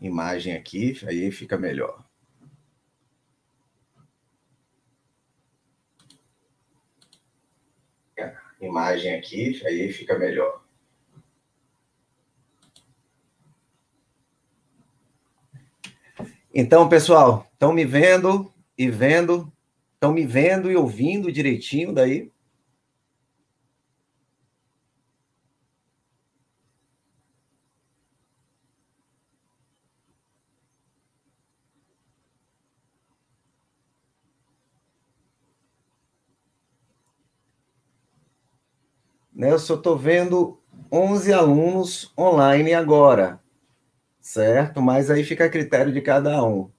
imagem aqui, aí fica melhor. Imagem aqui, aí fica melhor. Então, pessoal, estão me vendo e vendo, estão me vendo e ouvindo direitinho daí? Né? Eu só estou vendo 11 alunos online agora, certo? Mas aí fica a critério de cada um.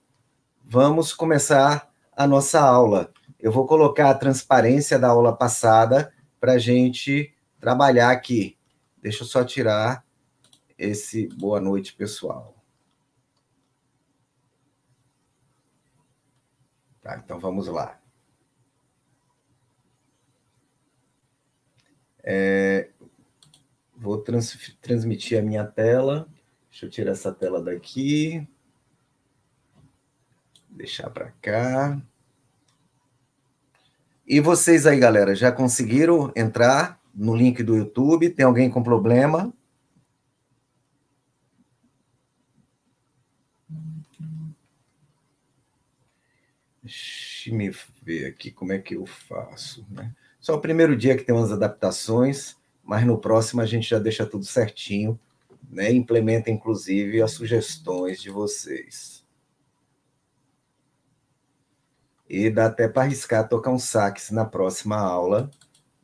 Vamos começar a nossa aula. Eu vou colocar a transparência da aula passada para a gente trabalhar aqui. Deixa eu só tirar esse boa noite, pessoal. Tá, então vamos lá. É, vou trans, transmitir a minha tela. Deixa eu tirar essa tela daqui. Deixar para cá. E vocês aí, galera, já conseguiram entrar no link do YouTube? Tem alguém com problema? Deixa me ver aqui como é que eu faço, né? Só o primeiro dia que tem umas adaptações, mas no próximo a gente já deixa tudo certinho, né? Implementa inclusive as sugestões de vocês. E dá até para arriscar tocar um sax na próxima aula,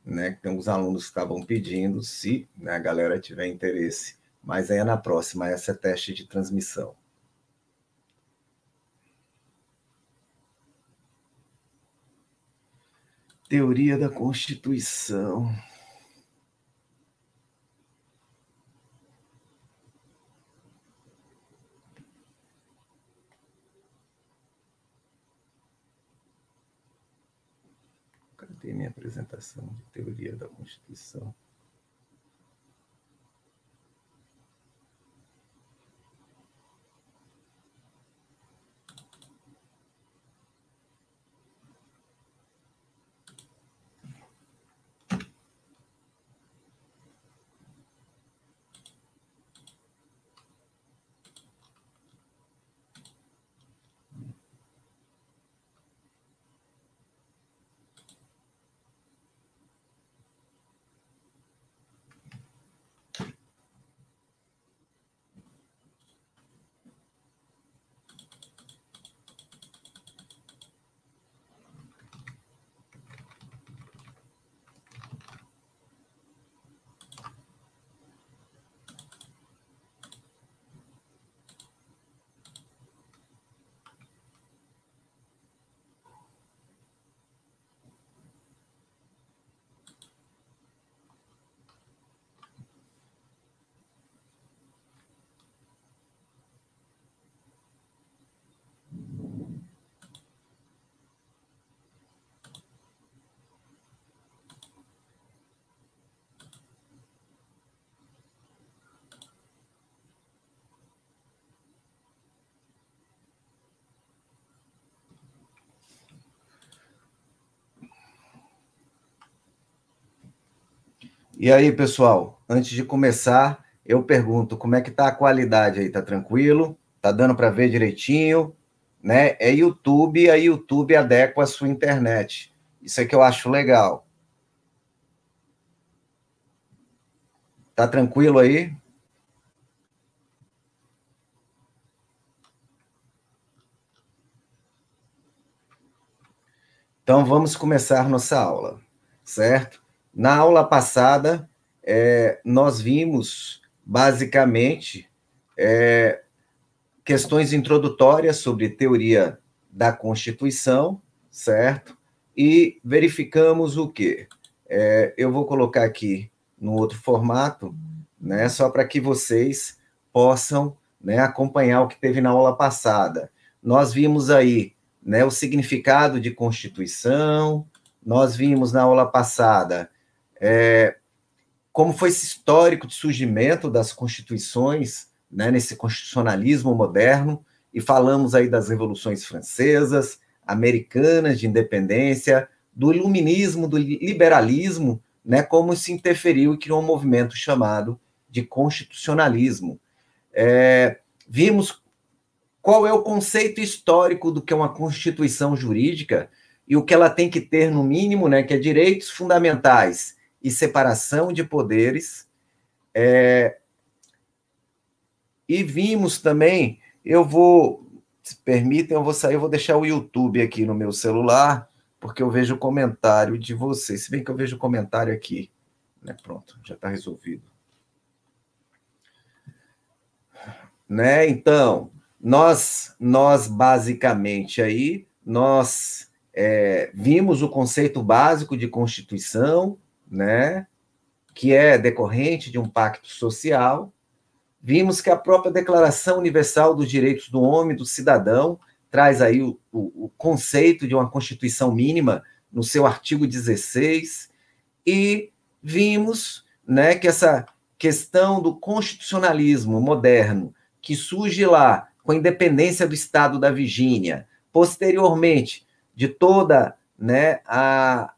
né? Tem uns alunos que estavam pedindo, se né, a galera tiver interesse. Mas aí é na próxima, essa é teste de transmissão. Teoria da Constituição. Cadê minha apresentação de teoria da Constituição? E aí, pessoal, antes de começar, eu pergunto como é que tá a qualidade aí? Tá tranquilo? Tá dando para ver direitinho? Né? É YouTube, a YouTube adequa a sua internet. Isso é que eu acho legal. Tá tranquilo aí? Então vamos começar nossa aula, certo? Na aula passada, é, nós vimos, basicamente, é, questões introdutórias sobre teoria da Constituição, certo? E verificamos o quê? É, eu vou colocar aqui no outro formato, né, só para que vocês possam né, acompanhar o que teve na aula passada. Nós vimos aí né, o significado de Constituição, nós vimos na aula passada é, como foi esse histórico de surgimento das constituições, né, nesse constitucionalismo moderno, e falamos aí das revoluções francesas, americanas de independência, do iluminismo, do liberalismo, né, como se interferiu e criou um movimento chamado de constitucionalismo. É, vimos qual é o conceito histórico do que é uma constituição jurídica e o que ela tem que ter, no mínimo, né, que é direitos fundamentais e separação de poderes. É, e vimos também, eu vou, se permitem, eu vou sair, eu vou deixar o YouTube aqui no meu celular, porque eu vejo o comentário de vocês. Se bem que eu vejo o comentário aqui. Né? Pronto, já está resolvido. Né? Então, nós, nós basicamente aí, nós é, vimos o conceito básico de Constituição, né, que é decorrente de um pacto social, vimos que a própria Declaração Universal dos Direitos do Homem e do Cidadão traz aí o, o, o conceito de uma Constituição mínima no seu artigo 16, e vimos né, que essa questão do constitucionalismo moderno, que surge lá com a independência do Estado da Virgínia, posteriormente de toda né, a,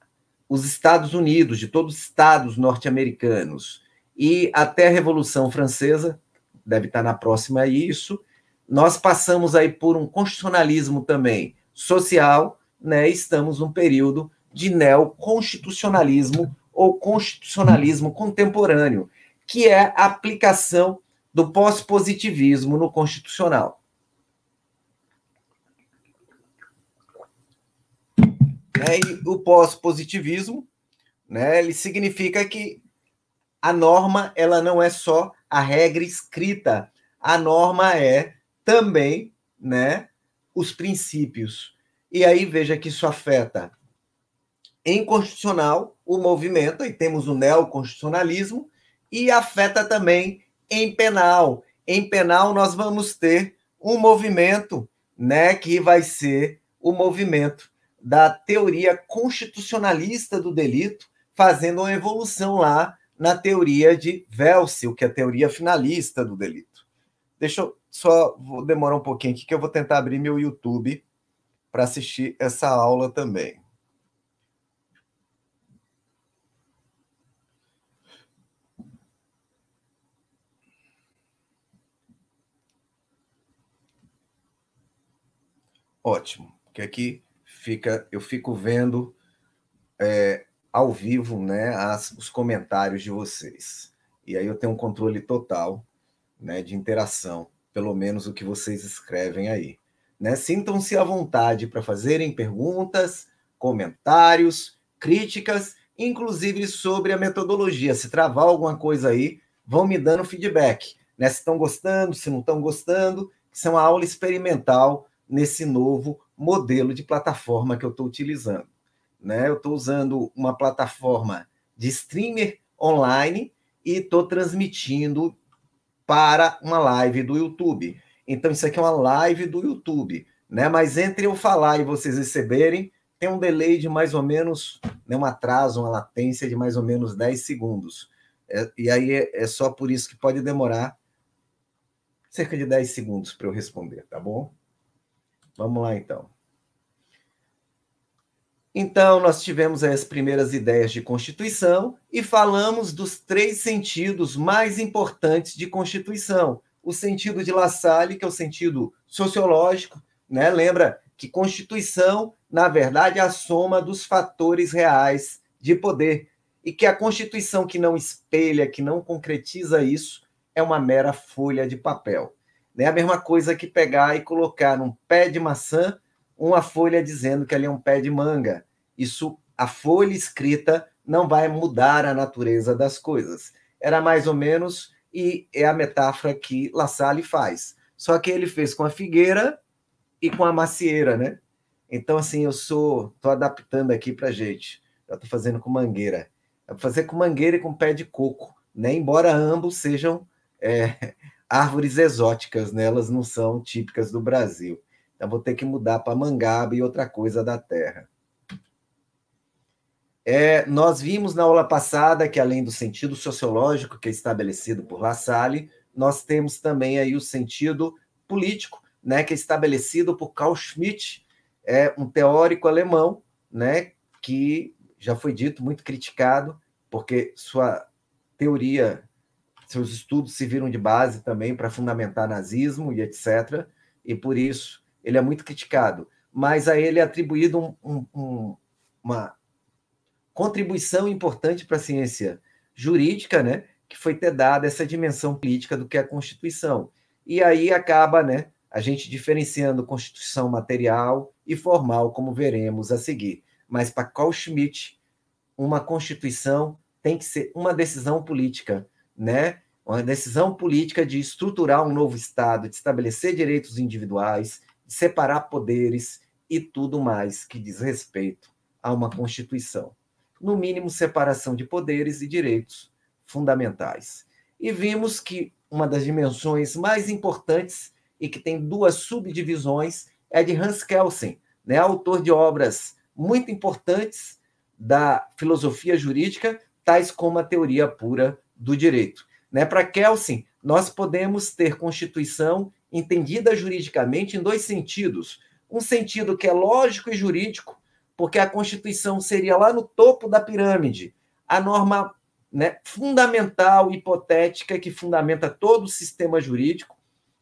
os Estados Unidos, de todos os estados norte-americanos, e até a Revolução Francesa, deve estar na próxima a isso, nós passamos aí por um constitucionalismo também social, né? Estamos num período de neoconstitucionalismo ou constitucionalismo contemporâneo, que é a aplicação do pós-positivismo no constitucional. Né? E o pós-positivismo, né, ele significa que a norma ela não é só a regra escrita, a norma é também, né, os princípios. E aí veja que isso afeta em constitucional o movimento, e temos o neoconstitucionalismo, e afeta também em penal. Em penal nós vamos ter um movimento, né, que vai ser o movimento da teoria constitucionalista do delito, fazendo uma evolução lá na teoria de Velsil, que é a teoria finalista do delito. Deixa eu só vou demorar um pouquinho aqui, que eu vou tentar abrir meu YouTube para assistir essa aula também. Ótimo, porque aqui fica, eu fico vendo é, ao vivo né, as, os comentários de vocês. E aí eu tenho um controle total né, de interação, pelo menos o que vocês escrevem aí. Né? Sintam-se à vontade para fazerem perguntas, comentários, críticas, inclusive sobre a metodologia. Se travar alguma coisa aí, vão me dando feedback. Né? Se estão gostando, se não estão gostando, isso é uma aula experimental nesse novo modelo de plataforma que eu estou utilizando. Né? Eu estou usando uma plataforma de streamer online e estou transmitindo para uma live do YouTube. Então, isso aqui é uma live do YouTube. Né? Mas entre eu falar e vocês receberem, tem um delay de mais ou menos, né, um atraso, uma latência de mais ou menos 10 segundos. É, e aí é, é, só por isso que pode demorar cerca de 10 segundos para eu responder, tá bom? Vamos lá, então. Então, nós tivemos as primeiras ideias de Constituição e falamos dos três sentidos mais importantes de Constituição. O sentido de La Salle, que é o sentido sociológico, né? lembra que Constituição, na verdade, é a soma dos fatores reais de poder e que a Constituição que não espelha, que não concretiza isso, é uma mera folha de papel. É a mesma coisa que pegar e colocar um pé de maçã, uma folha dizendo que ali é um pé de manga. Isso, a folha escrita não vai mudar a natureza das coisas. Era mais ou menos, e é a metáfora que La Salle faz. Só que ele fez com a figueira e com a macieira, né? Então, assim, eu sou. Estou adaptando aqui para gente. Eu estou fazendo com mangueira. Eu vou fazer com mangueira e com pé de coco, né? Embora ambos sejam é, árvores exóticas, né? elas não são típicas do Brasil. Então, vou ter que mudar para mangaba e outra coisa da terra. É, nós vimos na aula passada que, além do sentido sociológico que é estabelecido por Lassalle, nós temos também aí o sentido político, né, que é estabelecido por Carl Schmitt, é um teórico alemão, né, que já foi dito muito criticado, porque sua teoria seus estudos se viram de base também para fundamentar nazismo e etc. E por isso ele é muito criticado. Mas a ele é atribuído um, um, um, uma contribuição importante para a ciência jurídica, né? Que foi ter dado essa dimensão política do que é a Constituição. E aí acaba, né? A gente diferenciando Constituição material e formal, como veremos a seguir. Mas para Carl Schmitt, uma Constituição tem que ser uma decisão política né, uma decisão política de estruturar um novo Estado, de estabelecer direitos individuais, de separar poderes e tudo mais que diz respeito a uma Constituição. No mínimo, separação de poderes e direitos fundamentais. E vimos que uma das dimensões mais importantes e que tem duas subdivisões é de Hans Kelsen, né, autor de obras muito importantes da filosofia jurídica, tais como a teoria pura do direito. Né? Para Kelsen, nós podemos ter Constituição entendida juridicamente em dois sentidos. Um sentido que é lógico e jurídico, porque a Constituição seria lá no topo da pirâmide, a norma né, fundamental, hipotética, que fundamenta todo o sistema jurídico.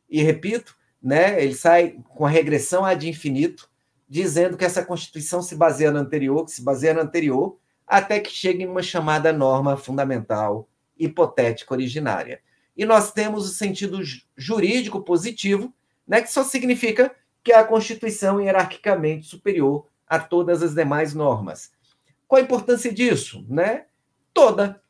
E, repito, né, ele sai com a regressão ad infinito, dizendo que essa Constituição se baseia no anterior, que se baseia no anterior, até que chegue em uma chamada norma fundamental hipotética originária. E nós temos o sentido jurídico positivo, né, que só significa que a Constituição é hierarquicamente superior a todas as demais normas. Qual a importância disso? Né? Toda.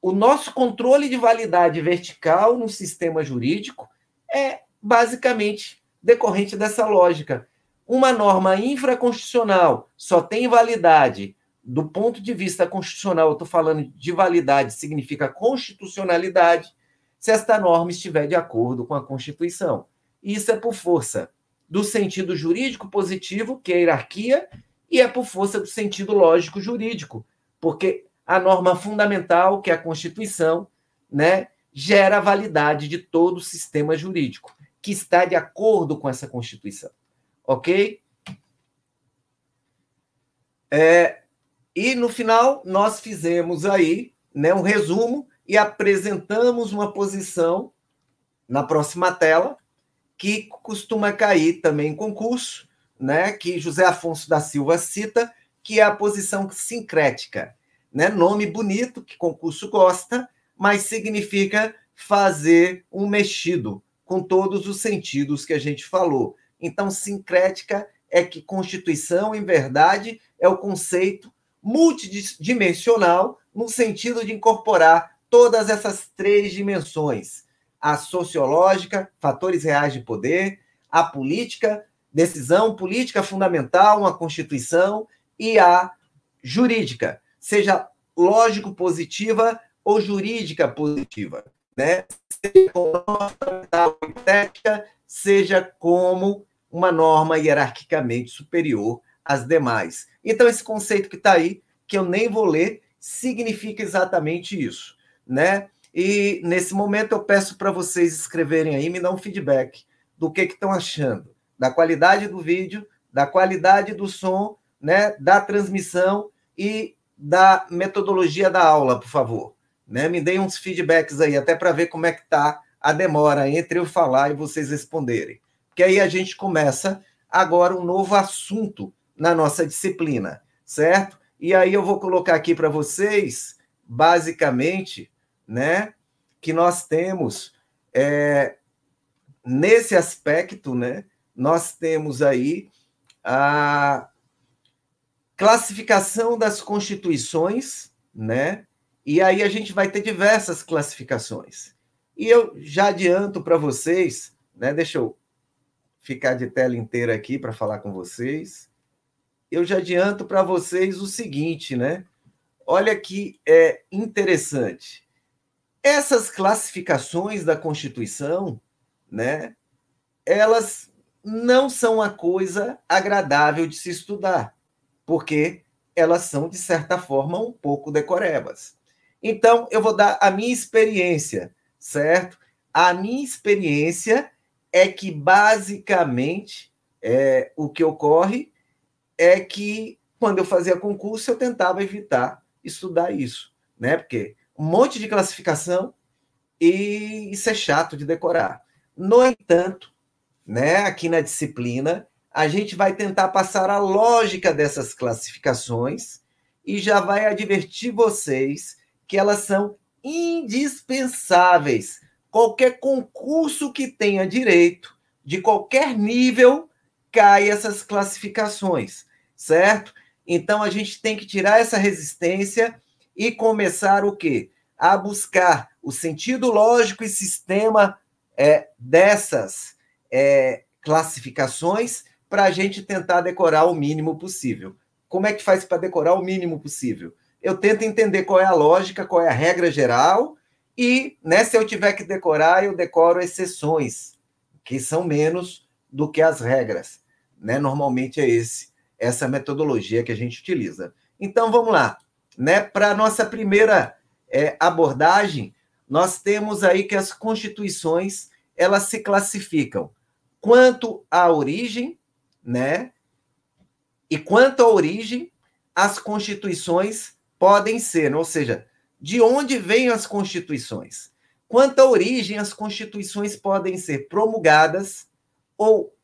O nosso controle de validade vertical no sistema jurídico é basicamente decorrente dessa lógica. Uma norma infraconstitucional só tem validade do ponto de vista constitucional, eu estou falando de validade, significa constitucionalidade, se esta norma estiver de acordo com a Constituição. Isso é por força do sentido jurídico positivo, que é a hierarquia, e é por força do sentido lógico jurídico, porque a norma fundamental, que é a Constituição, né, gera a validade de todo o sistema jurídico, que está de acordo com essa Constituição. Ok? É, e no final, nós fizemos aí né, um resumo e apresentamos uma posição na próxima tela que costuma cair também em concurso, né, que José Afonso da Silva cita, que é a posição sincrética. Né? Nome bonito, que concurso gosta, mas significa fazer um mexido com todos os sentidos que a gente falou. Então, sincrética é que Constituição, em verdade, é o conceito multidimensional, no sentido de incorporar todas essas três dimensões: a sociológica, fatores reais de poder, a política, decisão política fundamental, uma constituição, e a jurídica, seja lógico positiva ou jurídica positiva, né? Seja como, seja como uma norma hierarquicamente superior as demais. Então, esse conceito que está aí, que eu nem vou ler, significa exatamente isso, né? E nesse momento eu peço para vocês escreverem aí, me dar um feedback do que estão achando, da qualidade do vídeo, da qualidade do som, né, da transmissão e da metodologia da aula, por favor. Né? Me deem uns feedbacks aí, até para ver como é que está a demora entre eu falar e vocês responderem. Que aí a gente começa agora um novo assunto na nossa disciplina, certo? E aí eu vou colocar aqui para vocês, basicamente, né, que nós temos é, nesse aspecto, né, nós temos aí a classificação das constituições, né? E aí a gente vai ter diversas classificações. E eu já adianto para vocês, né? Deixa eu ficar de tela inteira aqui para falar com vocês eu já adianto para vocês o seguinte, né? Olha que é interessante. Essas classificações da Constituição, né? Elas não são uma coisa agradável de se estudar, porque elas são de certa forma um pouco decorebas. Então, eu vou dar a minha experiência, certo? A minha experiência é que basicamente é, o que ocorre é que quando eu fazia concurso eu tentava evitar estudar isso, né? Porque um monte de classificação e isso é chato de decorar. No entanto, né, aqui na disciplina, a gente vai tentar passar a lógica dessas classificações e já vai advertir vocês que elas são indispensáveis. Qualquer concurso que tenha direito, de qualquer nível, cai essas classificações certo? Então a gente tem que tirar essa resistência e começar o quê? A buscar o sentido lógico e sistema é, dessas é, classificações para a gente tentar decorar o mínimo possível. Como é que faz para decorar o mínimo possível? Eu tento entender qual é a lógica, qual é a regra geral, e né, se eu tiver que decorar, eu decoro exceções, que são menos do que as regras. Né? Normalmente é esse essa metodologia que a gente utiliza. Então vamos lá, né? Para nossa primeira é, abordagem, nós temos aí que as constituições elas se classificam quanto à origem, né? E quanto à origem, as constituições podem ser, ou seja, de onde vêm as constituições? Quanto à origem, as constituições podem ser promulgadas ou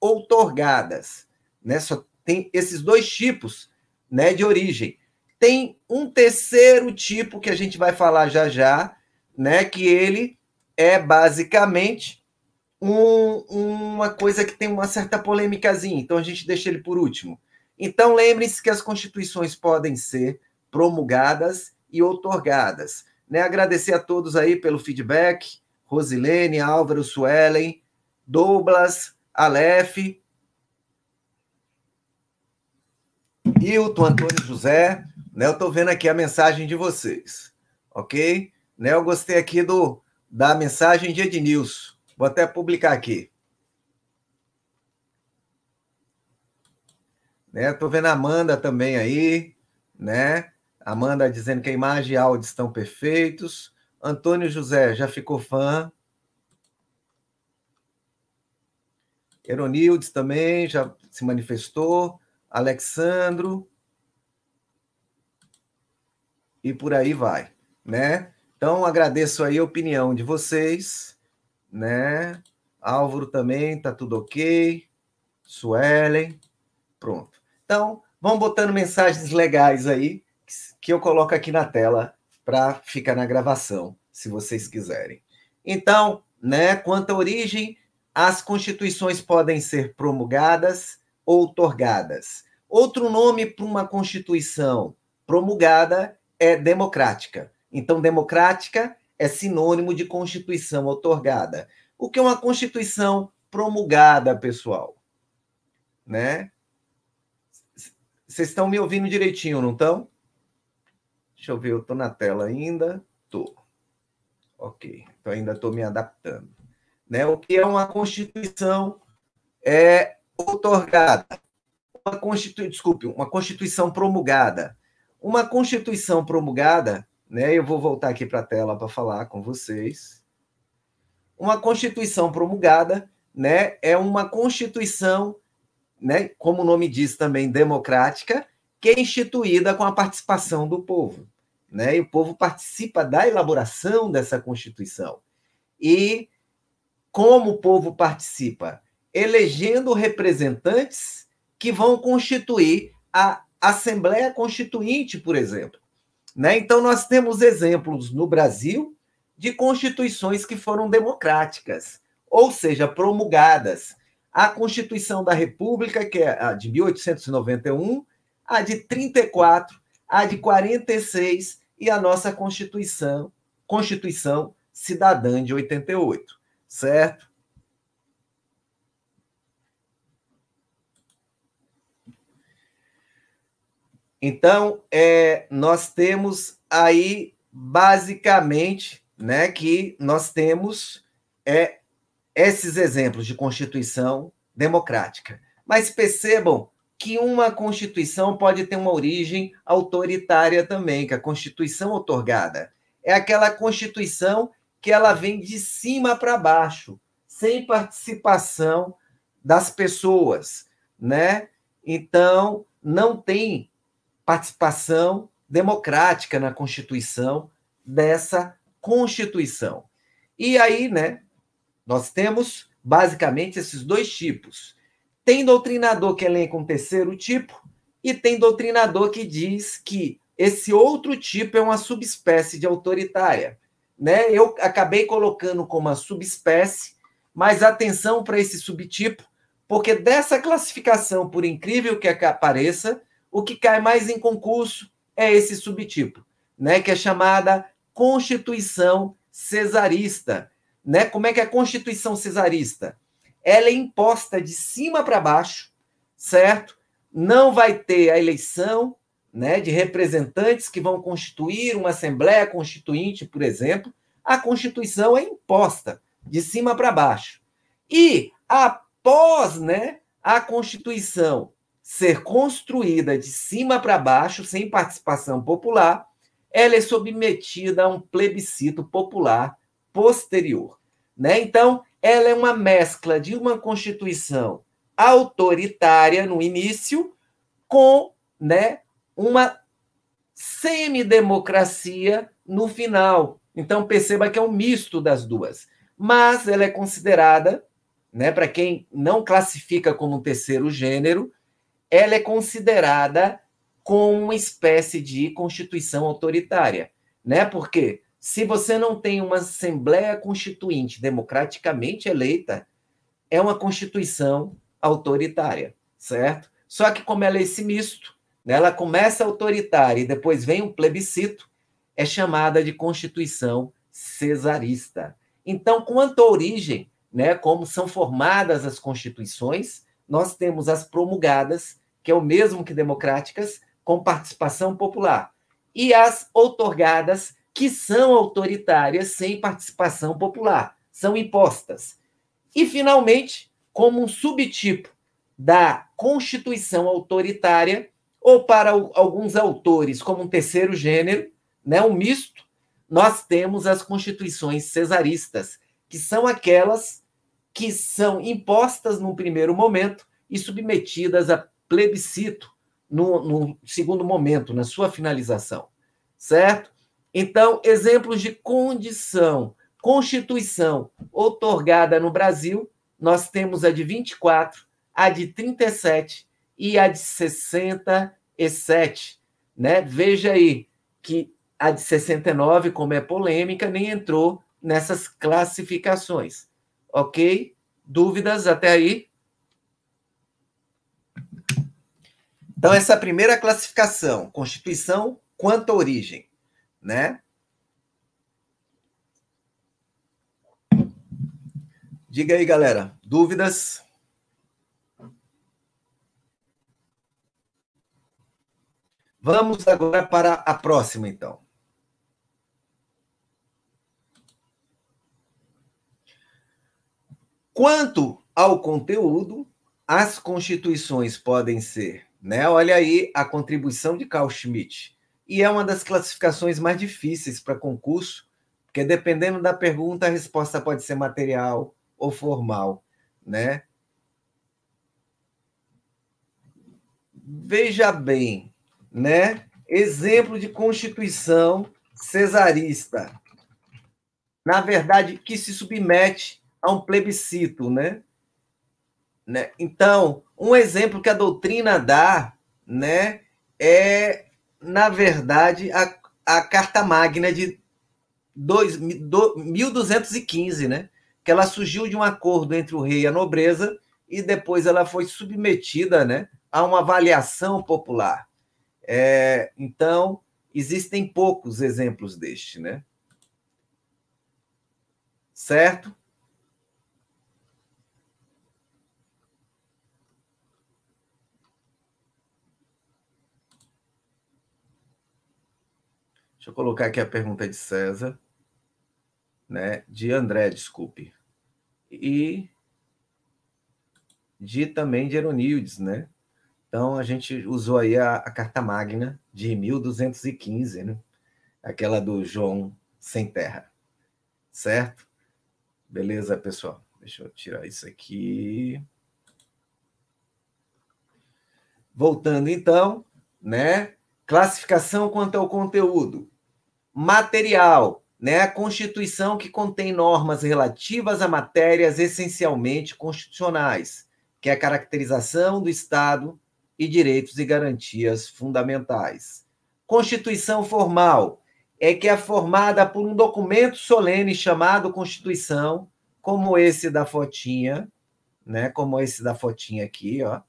outorgadas. Né? Só tem esses dois tipos né, de origem. Tem um terceiro tipo que a gente vai falar já já, né, que ele é basicamente um, uma coisa que tem uma certa polêmicazinha, então a gente deixa ele por último. Então lembrem-se que as constituições podem ser promulgadas e otorgadas Né? Agradecer a todos aí pelo feedback, Rosilene, Álvaro Suelen, Douglas, Aleph, Hilton, Antônio José, né? Eu estou vendo aqui a mensagem de vocês, ok? Né, eu gostei aqui do, da mensagem de Ednilson. Vou até publicar aqui. Né, Estou vendo a Amanda também aí, né? Amanda dizendo que a imagem e áudio estão perfeitos. Antônio José já ficou fã. Eronildes também já se manifestou. Alexandro, e por aí vai, né? Então agradeço aí a opinião de vocês, né? Álvaro também, tá tudo ok. Suelen, pronto. Então, vão botando mensagens legais aí que eu coloco aqui na tela para ficar na gravação, se vocês quiserem. Então, né, quanto à origem, as constituições podem ser promulgadas outorgadas. Outro nome para uma Constituição promulgada é democrática. Então, democrática é sinônimo de Constituição outorgada. O que é uma Constituição promulgada, pessoal? Né? Vocês estão me ouvindo direitinho, não estão? Deixa eu ver, eu estou na tela ainda. Estou. Ok, então ainda estou me adaptando. Né? O que é uma Constituição é otorgada, uma constituição, desculpe, uma constituição promulgada. Uma constituição promulgada, né? Eu vou voltar aqui para a tela para falar com vocês. Uma constituição promulgada, né, é uma constituição, né, como o nome diz também, democrática, que é instituída com a participação do povo, né? E o povo participa da elaboração dessa constituição. E como o povo participa? elegendo representantes que vão constituir a Assembleia Constituinte, por exemplo. Né? Então, nós temos exemplos no Brasil de constituições que foram democráticas, ou seja, promulgadas. A Constituição da República, que é a de 1891, a de 34, a de 46 e a nossa Constituição, Constituição Cidadã de 88, certo? Então, é, nós temos aí, basicamente, né, que nós temos é, esses exemplos de Constituição democrática. Mas percebam que uma Constituição pode ter uma origem autoritária também, que a Constituição otorgada é aquela Constituição que ela vem de cima para baixo, sem participação das pessoas, né? Então, não tem participação democrática na Constituição dessa Constituição. E aí, né, nós temos basicamente esses dois tipos. Tem doutrinador que elenca um terceiro tipo e tem doutrinador que diz que esse outro tipo é uma subespécie de autoritária, né? Eu acabei colocando como uma subespécie, mas atenção para esse subtipo, porque dessa classificação, por incrível que pareça, o que cai mais em concurso é esse subtipo, né, que é chamada Constituição Cesarista. Né? Como é que é a Constituição Cesarista? Ela é imposta de cima para baixo, certo? Não vai ter a eleição né, de representantes que vão constituir uma Assembleia Constituinte, por exemplo. A Constituição é imposta de cima para baixo. E após né, a Constituição ser construída de cima para baixo, sem participação popular, ela é submetida a um plebiscito popular posterior. Né? Então, ela é uma mescla de uma constituição autoritária no início com né, uma semidemocracia no final. Então, perceba que é um misto das duas. Mas ela é considerada, né, para quem não classifica como um terceiro gênero, ela é considerada como uma espécie de constituição autoritária, né? Porque se você não tem uma Assembleia Constituinte democraticamente eleita, é uma constituição autoritária, certo? Só que como ela é esse misto, né? ela começa autoritária e depois vem um plebiscito, é chamada de constituição cesarista. Então, quanto à origem, né, como são formadas as constituições, nós temos as promulgadas, que é o mesmo que democráticas, com participação popular, e as outorgadas, que são autoritárias sem participação popular, são impostas. E, finalmente, como um subtipo da Constituição autoritária, ou para alguns autores, como um terceiro gênero, né, um misto, nós temos as constituições cesaristas, que são aquelas que são impostas num primeiro momento e submetidas a plebiscito no, no segundo momento, na sua finalização, certo? Então, exemplos de condição, constituição outorgada no Brasil, nós temos a de 24, a de 37 e a de 67, né? Veja aí que a de 69, como é polêmica, nem entrou nessas classificações. Ok? Dúvidas até aí? Então, essa é primeira classificação, constituição quanto à origem, né? Diga aí, galera, dúvidas? Vamos agora para a próxima, então. Quanto ao conteúdo, as constituições podem ser, né? Olha aí a contribuição de Carl Schmitt. E é uma das classificações mais difíceis para concurso, porque dependendo da pergunta, a resposta pode ser material ou formal, né? Veja bem, né? Exemplo de constituição cesarista. Na verdade, que se submete a é um plebiscito, né? né? Então, um exemplo que a doutrina dá, né, é na verdade a, a carta magna de 2, 1215, né? Que ela surgiu de um acordo entre o rei e a nobreza e depois ela foi submetida, né, a uma avaliação popular. É, então, existem poucos exemplos deste, né? Certo? Deixa eu colocar aqui a pergunta de César, né? De André, desculpe. E de também de Eronildes, né? Então a gente usou aí a, a carta magna de 1215, né? Aquela do João sem terra. Certo? Beleza, pessoal. Deixa eu tirar isso aqui. Voltando então, né? Classificação quanto ao conteúdo material, né? A Constituição que contém normas relativas a matérias essencialmente constitucionais, que é a caracterização do Estado e direitos e garantias fundamentais. Constituição formal é que é formada por um documento solene chamado Constituição, como esse da fotinha, né? Como esse da fotinha aqui, ó.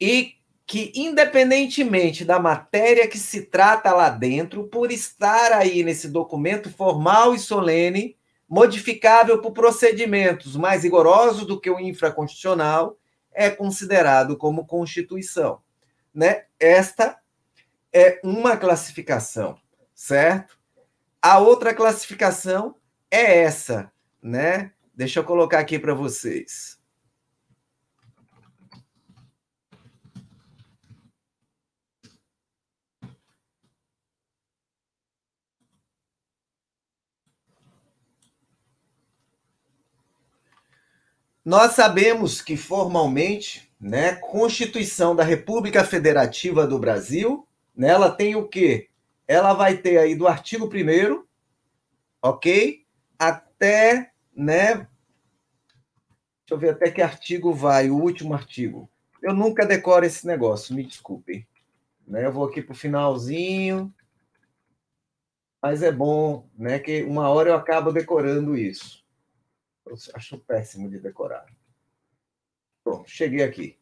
E que, independentemente da matéria que se trata lá dentro, por estar aí nesse documento formal e solene, modificável por procedimentos mais rigorosos do que o infraconstitucional, é considerado como Constituição. Né? Esta é uma classificação, certo? A outra classificação é essa, né? Deixa eu colocar aqui para vocês. Nós sabemos que formalmente, né, Constituição da República Federativa do Brasil, né, ela tem o quê? Ela vai ter aí do artigo 1 OK? Até, né, Deixa eu ver até que artigo vai, o último artigo. Eu nunca decoro esse negócio, me desculpem. Né, eu vou aqui para o finalzinho, mas é bom, né? Que uma hora eu acabo decorando isso. Eu acho péssimo de decorar. Bom, cheguei aqui,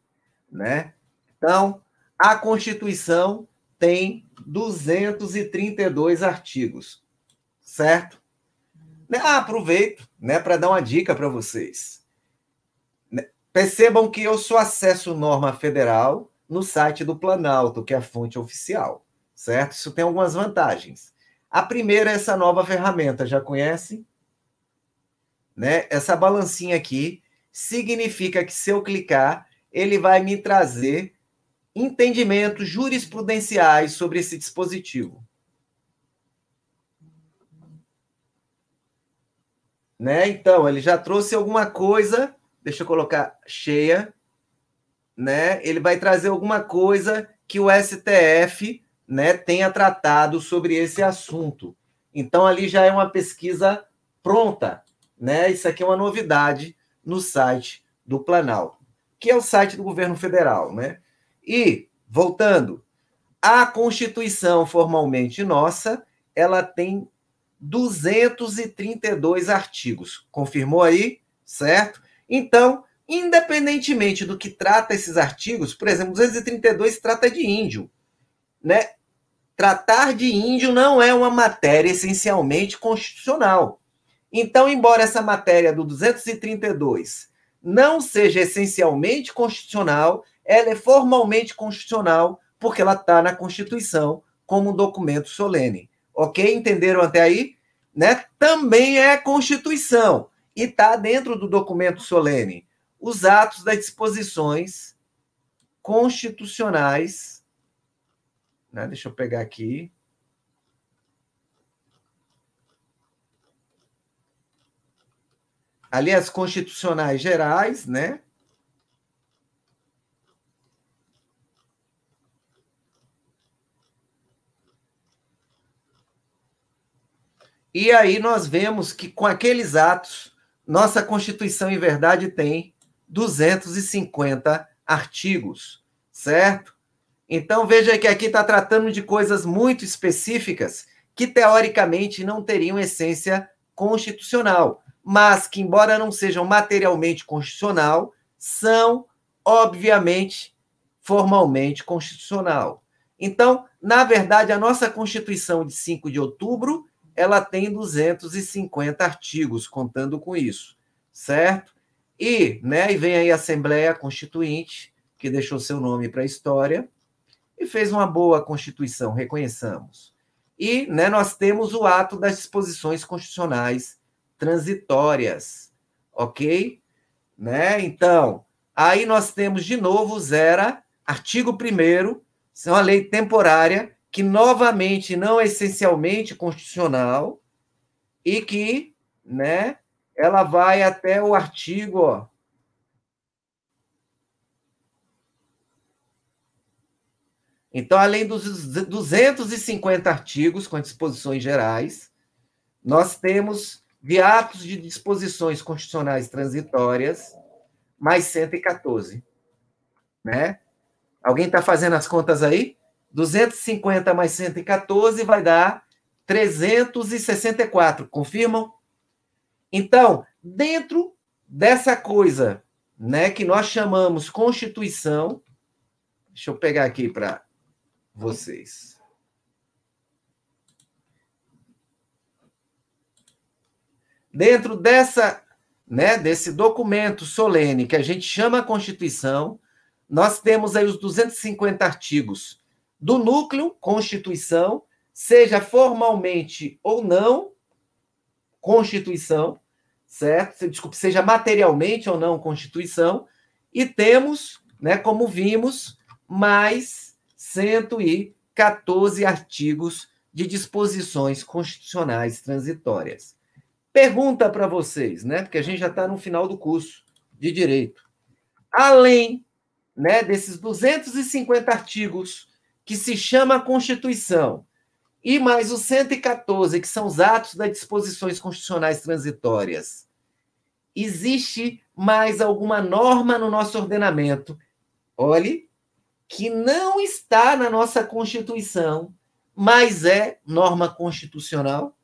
né? Então, a Constituição tem 232 artigos, certo? Né? Ah, aproveito, né, para dar uma dica para vocês. Né? Percebam que eu só acesso norma federal no site do Planalto, que é a fonte oficial, certo? Isso tem algumas vantagens. A primeira é essa nova ferramenta, já conhecem? né? Essa balancinha aqui significa que se eu clicar, ele vai me trazer entendimentos jurisprudenciais sobre esse dispositivo. Né? Então, ele já trouxe alguma coisa, deixa eu colocar cheia, né? Ele vai trazer alguma coisa que o STF, né, tenha tratado sobre esse assunto. Então ali já é uma pesquisa pronta, né? Isso aqui é uma novidade no site do Planalto, que é o site do governo federal, né? E voltando, a Constituição formalmente nossa, ela tem 232 artigos. Confirmou aí, certo? Então, independentemente do que trata esses artigos, por exemplo, 232 trata de índio, né? Tratar de índio não é uma matéria essencialmente constitucional. Então, embora essa matéria do 232 não seja essencialmente constitucional, ela é formalmente constitucional porque ela está na Constituição como um documento solene. Ok? Entenderam até aí? Né? Também é Constituição e está dentro do documento solene. Os atos das disposições constitucionais. Né? Deixa eu pegar aqui. ali as constitucionais gerais, né? E aí nós vemos que com aqueles atos, nossa Constituição, em verdade, tem 250 artigos, certo? Então veja que aqui está tratando de coisas muito específicas que teoricamente não teriam essência constitucional mas que, embora não sejam materialmente constitucional, são, obviamente, formalmente constitucional. Então, na verdade, a nossa Constituição de 5 de outubro, ela tem 250 artigos, contando com isso, certo? E, né, e vem aí a Assembleia Constituinte, que deixou seu nome para a história, e fez uma boa Constituição, reconheçamos. E né, nós temos o ato das disposições constitucionais transitórias, ok? Né? Então, aí nós temos de novo Zera, artigo 1 é uma lei temporária que novamente não é essencialmente constitucional e que, né, ela vai até o artigo, ó, Então, além dos 250 artigos com disposições gerais, nós temos de atos de disposições constitucionais transitórias, mais 114. Né? Alguém está fazendo as contas aí? 250 mais 114 vai dar 364, confirmam? Então, dentro dessa coisa né, que nós chamamos Constituição, deixa eu pegar aqui para vocês. Dentro dessa, né, desse documento solene que a gente chama Constituição, nós temos aí os 250 artigos do núcleo Constituição, seja formalmente ou não Constituição, certo? Desculpe, seja materialmente ou não Constituição, e temos, né, como vimos, mais 114 artigos de disposições constitucionais transitórias. Pergunta para vocês, né? Porque a gente já está no final do curso de direito. Além né, desses 250 artigos que se chama Constituição, e mais os 114, que são os atos das disposições constitucionais transitórias, existe mais alguma norma no nosso ordenamento, olhe, que não está na nossa Constituição, mas é norma constitucional?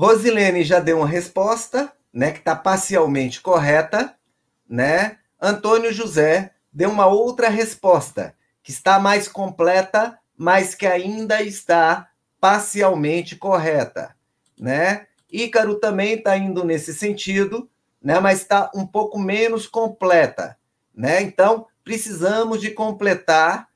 Rosilene já deu uma resposta, né, que está parcialmente correta, né? Antônio José deu uma outra resposta, que está mais completa, mas que ainda está parcialmente correta, né? Ícaro também está indo nesse sentido, né? Mas está um pouco menos completa, né? Então precisamos de completar,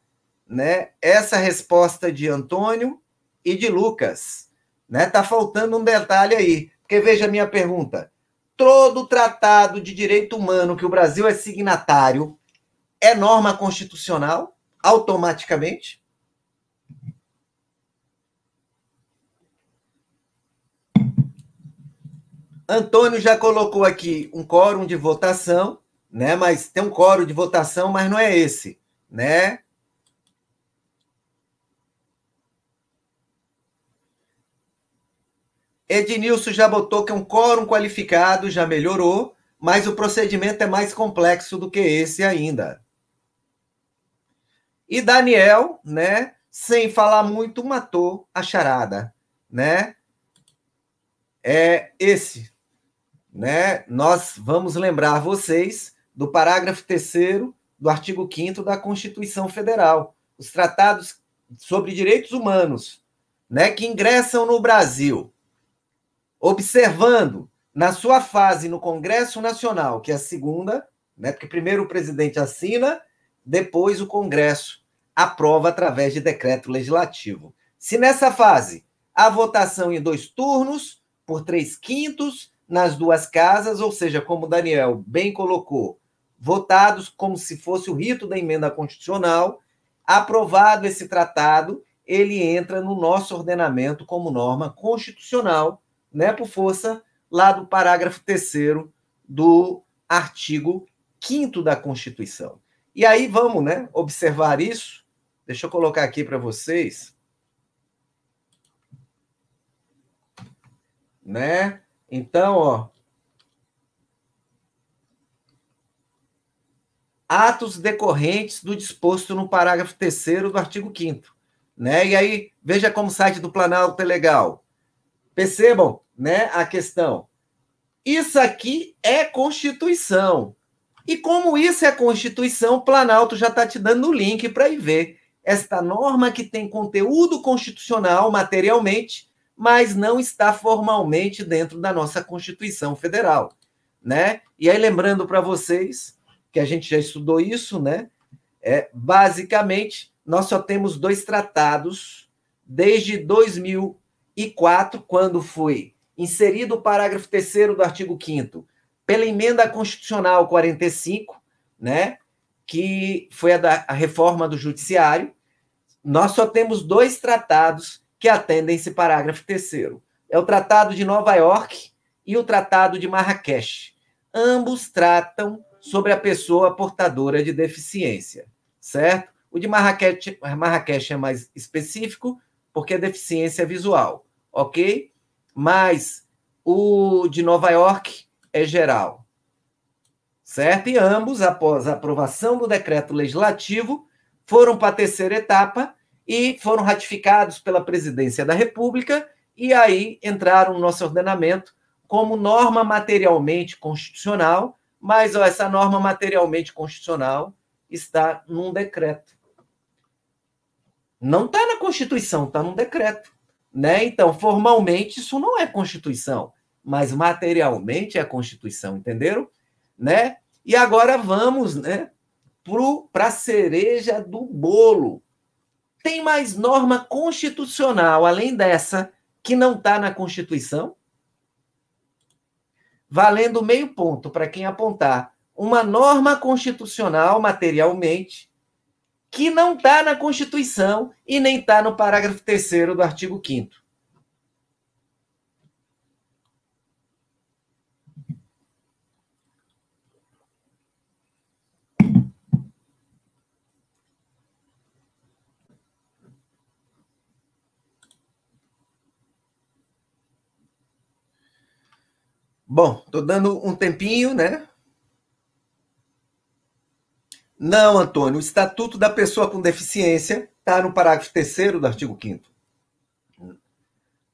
né? Essa resposta de Antônio e de Lucas, né? Tá faltando um detalhe aí, porque veja a minha pergunta. Todo tratado de direito humano que o Brasil é signatário é norma constitucional automaticamente? Antônio já colocou aqui um quórum de votação, né? Mas tem um quórum de votação, mas não é esse, né? Ednilson já botou que é um quórum qualificado, já melhorou, mas o procedimento é mais complexo do que esse ainda. E Daniel, né, sem falar muito, matou a charada, né? É esse, né? Nós vamos lembrar vocês do parágrafo 3 do artigo 5 da Constituição Federal, os tratados sobre direitos humanos, né, que ingressam no Brasil observando na sua fase no Congresso Nacional, que é a segunda, né, porque primeiro o presidente assina, depois o Congresso aprova através de decreto legislativo. Se nessa fase a votação em dois turnos, por três quintos, nas duas casas, ou seja, como o Daniel bem colocou, votados como se fosse o rito da emenda constitucional, aprovado esse tratado, ele entra no nosso ordenamento como norma constitucional né, por força lá do parágrafo terceiro do artigo 5 da Constituição. E aí vamos, né, observar isso. Deixa eu colocar aqui para vocês. Né? Então, ó, atos decorrentes do disposto no parágrafo terceiro do artigo 5 né? E aí, veja como o site do Planalto é legal. Percebam, né, a questão. Isso aqui é Constituição. E como isso é Constituição, Planalto já está te dando o link para ir ver esta norma que tem conteúdo constitucional materialmente, mas não está formalmente dentro da nossa Constituição Federal, né? E aí lembrando para vocês que a gente já estudou isso, né? É, basicamente, nós só temos dois tratados desde 2000 e 4, quando foi inserido o parágrafo 3 do artigo 5 pela emenda constitucional 45, né, que foi a, da, a reforma do judiciário, nós só temos dois tratados que atendem esse parágrafo 3 é o Tratado de Nova York e o Tratado de Marrakech. Ambos tratam sobre a pessoa portadora de deficiência, certo? O de Marrakech, Marrakech é mais específico, porque é deficiência visual ok? Mas o de Nova York é geral, certo? E ambos, após a aprovação do decreto legislativo, foram para a terceira etapa e foram ratificados pela Presidência da República e aí entraram no nosso ordenamento como norma materialmente constitucional, mas ó, essa norma materialmente constitucional está num decreto. Não está na Constituição, está num decreto. Né? Então, formalmente, isso não é Constituição, mas materialmente é Constituição, entenderam? Né? E agora vamos né, para a cereja do bolo. Tem mais norma constitucional, além dessa, que não está na Constituição? Valendo meio ponto para quem apontar uma norma constitucional materialmente que não está na Constituição e nem está no parágrafo 3 do artigo 5. Bom, estou dando um tempinho, né? Não, Antônio, o Estatuto da Pessoa com Deficiência está no parágrafo 3 do artigo 5.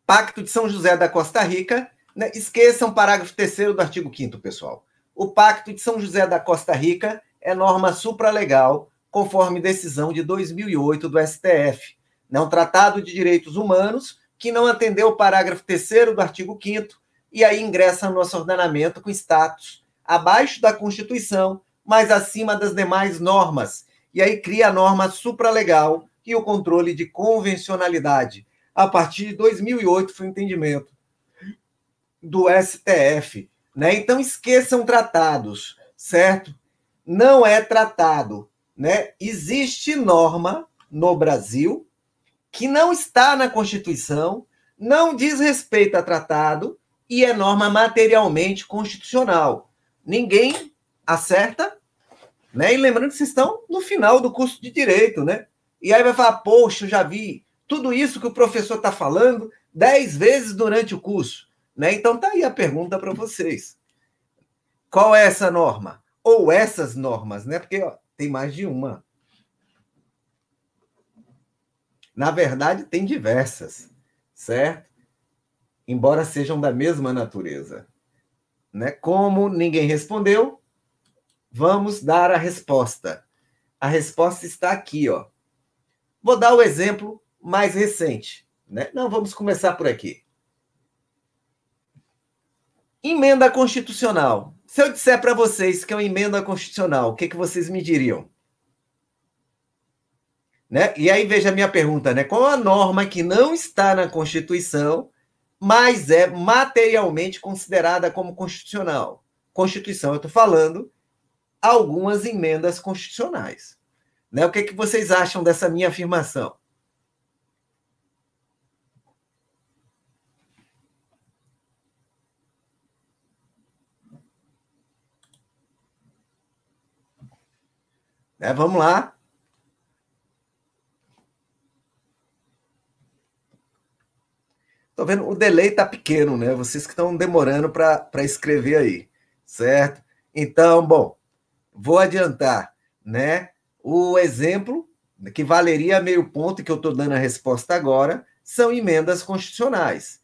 Pacto de São José da Costa Rica, né? esqueçam o parágrafo 3 do artigo 5, pessoal. O Pacto de São José da Costa Rica é norma supralegal, conforme decisão de 2008 do STF. É um tratado de direitos humanos que não atendeu o parágrafo 3 do artigo 5 e aí ingressa no nosso ordenamento com status abaixo da Constituição mas acima das demais normas. E aí cria a norma supralegal e o controle de convencionalidade. A partir de 2008 foi o entendimento do STF. Né? Então esqueçam tratados, certo? Não é tratado. Né? Existe norma no Brasil que não está na Constituição, não diz respeito a tratado e é norma materialmente constitucional. Ninguém acerta né? E lembrando que vocês estão no final do curso de direito, né? E aí vai falar, poxa, eu já vi tudo isso que o professor está falando dez vezes durante o curso. Né? Então tá aí a pergunta para vocês. Qual é essa norma? Ou essas normas, né? Porque ó, tem mais de uma. Na verdade, tem diversas, certo? Embora sejam da mesma natureza. Né? Como ninguém respondeu, Vamos dar a resposta. A resposta está aqui, ó. Vou dar o exemplo mais recente, né? Não, vamos começar por aqui. Emenda constitucional. Se eu disser para vocês que é uma emenda constitucional, o que, que vocês me diriam? Né? E aí veja a minha pergunta, né? Qual a norma que não está na Constituição, mas é materialmente considerada como constitucional? Constituição, eu estou falando algumas emendas constitucionais. Né? O que, é que vocês acham dessa minha afirmação? Né, vamos lá. Estou vendo, o delay está pequeno, né? Vocês que estão demorando para escrever aí, certo? Então, bom, vou adiantar, né? O exemplo que valeria meio ponto que eu estou dando a resposta agora são emendas constitucionais.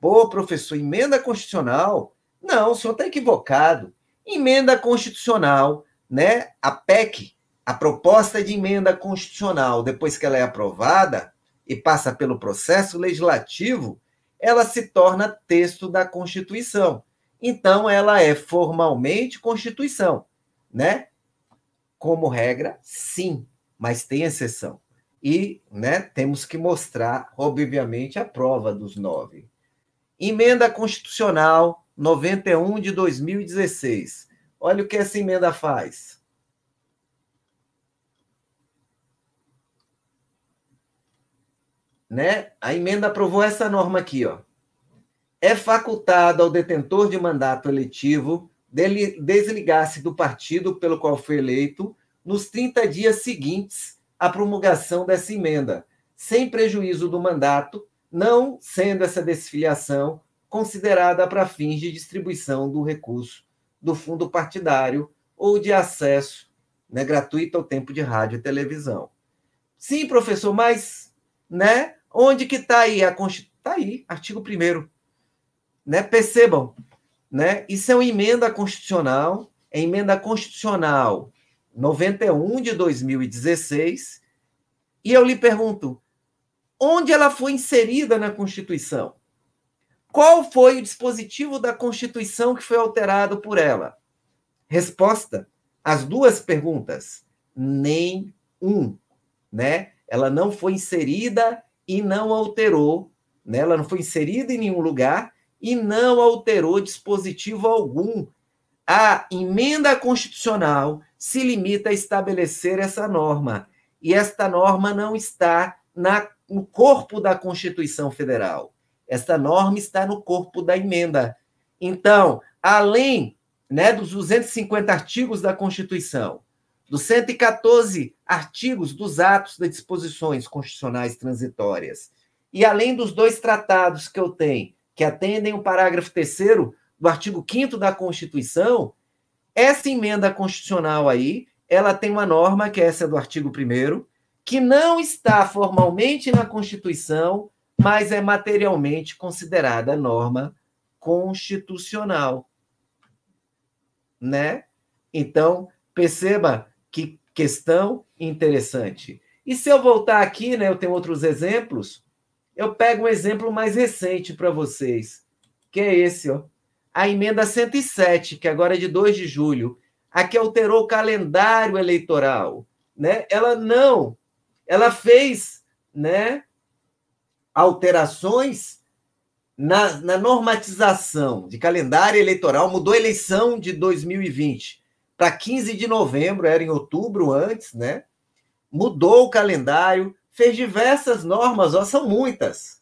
Pô, professor, emenda constitucional? Não, o senhor está equivocado. Emenda constitucional, né? A PEC, a proposta de emenda constitucional, depois que ela é aprovada e passa pelo processo legislativo, ela se torna texto da Constituição. Então, ela é formalmente Constituição né? Como regra, sim, mas tem exceção. E né, temos que mostrar, obviamente, a prova dos nove. Emenda Constitucional 91 de 2016. Olha o que essa emenda faz. Né? A emenda aprovou essa norma aqui, ó. É facultado ao detentor de mandato eletivo desligasse do partido pelo qual foi eleito nos 30 dias seguintes à promulgação dessa emenda, sem prejuízo do mandato, não sendo essa desfiliação considerada para fins de distribuição do recurso do fundo partidário ou de acesso né, gratuito ao tempo de rádio e televisão. Sim, professor, mas né, onde que está aí a Constituição? Está aí, artigo 1 né? Percebam, né? Isso é uma emenda constitucional, é emenda constitucional 91 de 2016, e eu lhe pergunto, onde ela foi inserida na Constituição? Qual foi o dispositivo da Constituição que foi alterado por ela? Resposta: as duas perguntas, nem um, né? Ela não foi inserida e não alterou, né? Ela não foi inserida em nenhum lugar e não alterou dispositivo algum. A emenda constitucional se limita a estabelecer essa norma, e esta norma não está na, no corpo da Constituição Federal. Esta norma está no corpo da emenda. Então, além né, dos 250 artigos da Constituição, dos 114 artigos dos atos das disposições constitucionais transitórias, e além dos dois tratados que eu tenho, que atendem o parágrafo 3 do artigo 5 da Constituição, essa emenda constitucional aí, ela tem uma norma, que é essa do artigo 1 que não está formalmente na Constituição, mas é materialmente considerada norma constitucional. Né? Então, perceba que questão interessante. E se eu voltar aqui, né, eu tenho outros exemplos, eu pego um exemplo mais recente para vocês, que é esse, ó. A emenda 107, que agora é de 2 de julho, a que alterou o calendário eleitoral, né? Ela não, ela fez, né, alterações na, na normatização de calendário eleitoral, mudou a eleição de 2020 para 15 de novembro, era em outubro antes, né? Mudou o calendário, fez diversas normas, ó, são muitas.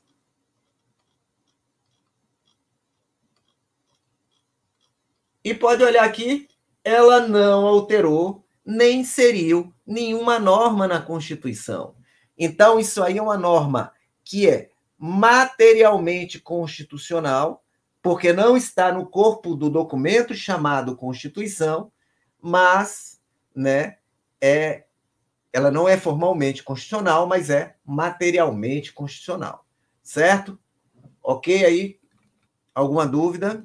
E pode olhar aqui, ela não alterou nem inseriu nenhuma norma na Constituição. Então, isso aí é uma norma que é materialmente constitucional, porque não está no corpo do documento chamado Constituição, mas né, é ela não é formalmente constitucional, mas é materialmente constitucional. Certo? Ok aí? Alguma dúvida?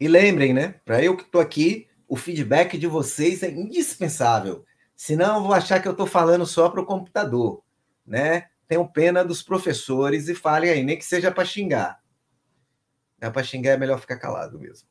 E lembrem, né? Para eu que estou aqui, o feedback de vocês é indispensável. Senão eu vou achar que eu estou falando só para o computador, né? tenham pena dos professores e falem aí, nem que seja para xingar. É para xingar é melhor ficar calado mesmo.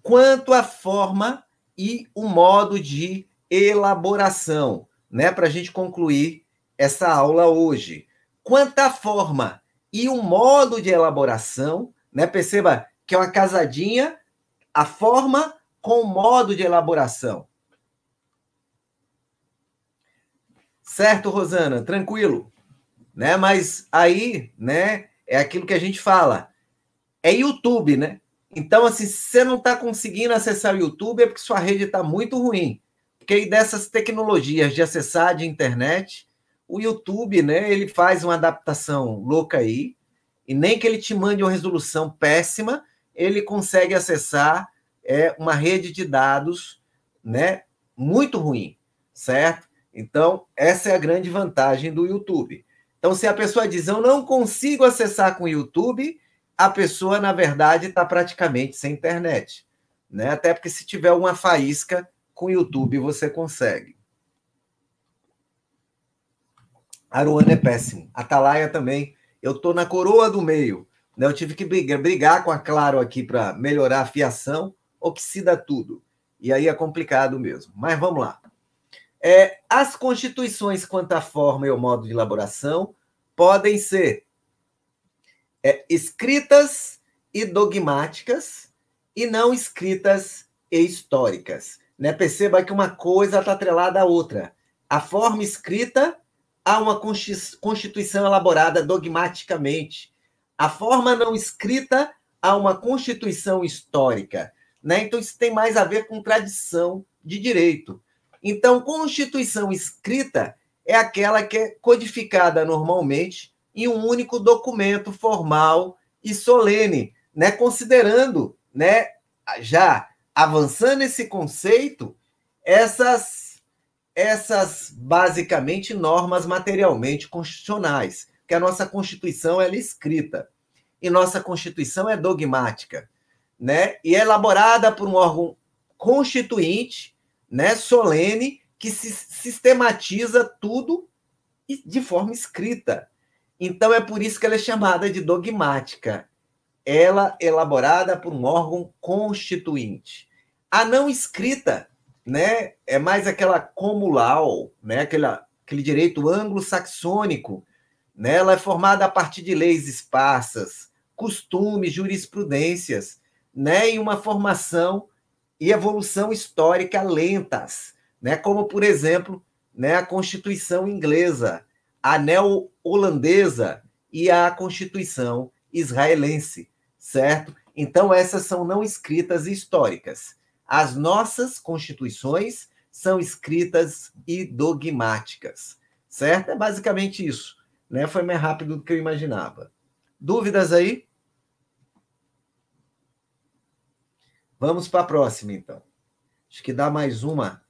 Quanto à forma e o modo de elaboração, né, para a gente concluir essa aula hoje. Quanto à forma e o modo de elaboração, né, perceba que é uma casadinha a forma com o modo de elaboração. Certo, Rosana? Tranquilo. Né? Mas aí, né, é aquilo que a gente fala. É YouTube, né? Então, assim, se você não está conseguindo acessar o YouTube, é porque sua rede está muito ruim. Porque aí dessas tecnologias de acessar de internet, o YouTube, né, ele faz uma adaptação louca aí, e nem que ele te mande uma resolução péssima, ele consegue acessar é, uma rede de dados né, muito ruim, certo? Então, essa é a grande vantagem do YouTube. Então, se a pessoa diz, eu não consigo acessar com o YouTube, a pessoa, na verdade, está praticamente sem internet. Né? Até porque se tiver uma faísca, com o YouTube você consegue. Aruana é péssimo. Atalaia também. Eu estou na coroa do meio. Né? Eu tive que brigar, brigar com a Claro aqui para melhorar a fiação, oxida tudo. E aí é complicado mesmo. Mas vamos lá. É, as constituições, quanto à forma e ao modo de elaboração, podem ser é, escritas e dogmáticas, e não escritas e históricas. Né? Perceba que uma coisa está atrelada à outra. A forma escrita a uma constituição elaborada dogmaticamente, a forma não escrita a uma constituição histórica. Né? Então, isso tem mais a ver com tradição de direito. Então, constituição escrita é aquela que é codificada normalmente em um único documento formal e solene, né? considerando, né, já avançando esse conceito, essas, essas basicamente normas materialmente constitucionais que a nossa Constituição ela é escrita e nossa Constituição é dogmática, né? E é elaborada por um órgão constituinte, né, solene, que se sistematiza tudo de forma escrita. Então é por isso que ela é chamada de dogmática. Ela é elaborada por um órgão constituinte. A não escrita, né, é mais aquela comulau, né, aquela, aquele direito anglo-saxônico Nela né? Ela é formada a partir de leis esparsas, costumes, jurisprudências, né? e uma formação e evolução histórica lentas, né? como, por exemplo, né? a Constituição inglesa, a neo-holandesa e a Constituição israelense, certo? Então, essas são não escritas e históricas. As nossas constituições são escritas e dogmáticas, certo? É basicamente isso. Né? Foi mais rápido do que eu imaginava. Dúvidas aí? Vamos para a próxima, então. Acho que dá mais uma.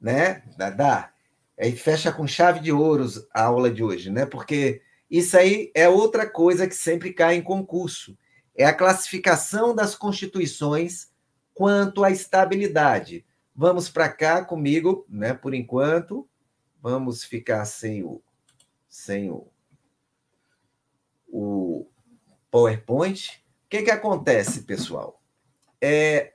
Né? Dá, dá. Aí fecha com chave de ouro a aula de hoje, né? Porque isso aí é outra coisa que sempre cai em concurso. É a classificação das constituições quanto à estabilidade. Vamos para cá comigo, né? Por enquanto vamos ficar sem o, sem o, o PowerPoint. O que, que acontece, pessoal? É,